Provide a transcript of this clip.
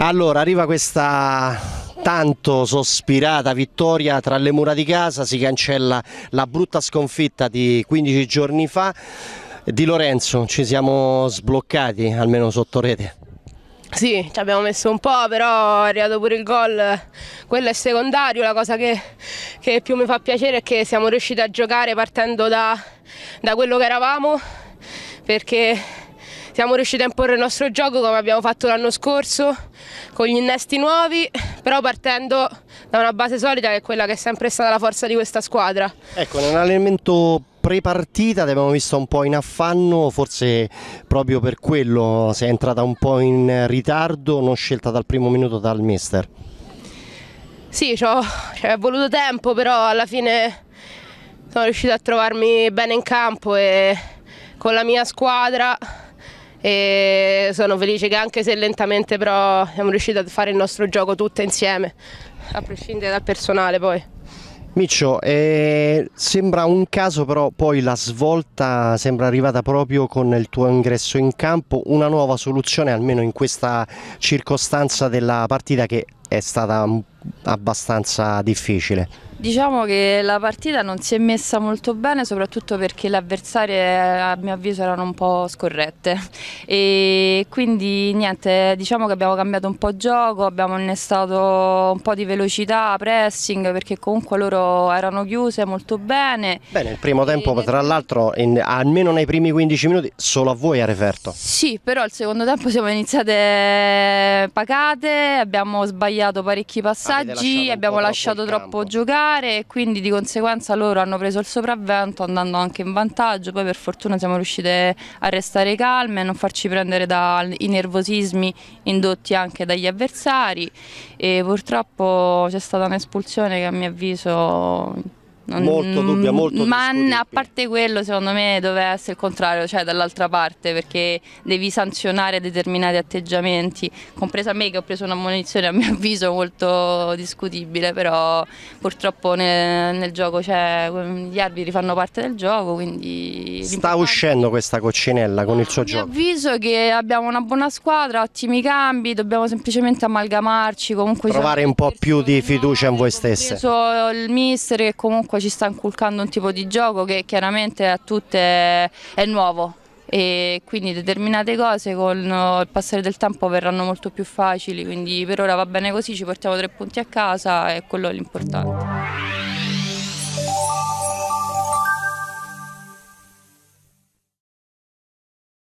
Allora, arriva questa tanto sospirata vittoria tra le mura di casa, si cancella la brutta sconfitta di 15 giorni fa. Di Lorenzo ci siamo sbloccati, almeno sotto rete. Sì, ci abbiamo messo un po', però è arrivato pure il gol, quello è secondario, la cosa che, che più mi fa piacere è che siamo riusciti a giocare partendo da, da quello che eravamo, perché siamo riusciti a imporre il nostro gioco come abbiamo fatto l'anno scorso, con gli innesti nuovi, però partendo da una base solida che è quella che è sempre stata la forza di questa squadra. Ecco, nell'allenamento prepartita ti abbiamo visto un po' in affanno, forse proprio per quello sei entrata un po' in ritardo, non scelta dal primo minuto dal mister. Sì, ci è voluto tempo, però alla fine sono riuscita a trovarmi bene in campo e con la mia squadra e sono felice che anche se lentamente però siamo riusciti a fare il nostro gioco tutte insieme, a prescindere dal personale poi. Miccio, eh, sembra un caso però poi la svolta sembra arrivata proprio con il tuo ingresso in campo, una nuova soluzione almeno in questa circostanza della partita che è stata un po' abbastanza difficile. Diciamo che la partita non si è messa molto bene, soprattutto perché le avversarie a mio avviso erano un po' scorrette. E quindi niente, diciamo che abbiamo cambiato un po' gioco, abbiamo innestato un po' di velocità, pressing, perché comunque loro erano chiuse molto bene. Bene, il primo tempo e... tra l'altro almeno nei primi 15 minuti solo a voi ha referto. Sì, però al secondo tempo siamo iniziate pacate, abbiamo sbagliato parecchi passaggi vantaggi, abbiamo lasciato troppo giocare e quindi di conseguenza loro hanno preso il sopravvento andando anche in vantaggio, poi per fortuna siamo riuscite a restare calme, a non farci prendere dai nervosismi indotti anche dagli avversari e purtroppo c'è stata un'espulsione che a mio avviso non, molto dubbia, mm, molto Ma a parte quello, secondo me doveva essere il contrario, cioè dall'altra parte, perché devi sanzionare determinati atteggiamenti, compresa me che ho preso una munizione a mio avviso molto discutibile, però purtroppo nel, nel gioco cioè, gli arbitri fanno parte del gioco, quindi... Sta uscendo questa coccinella con il suo a gioco? A mio avviso che abbiamo una buona squadra, ottimi cambi, dobbiamo semplicemente amalgamarci, comunque... Trovare un po' più di fiducia in voi stesse. Il mister che comunque Marco ci sta inculcando un tipo di gioco che chiaramente a tutte è nuovo e quindi determinate cose con il passare del tempo verranno molto più facili, quindi per ora va bene così, ci portiamo tre punti a casa e quello è l'importante.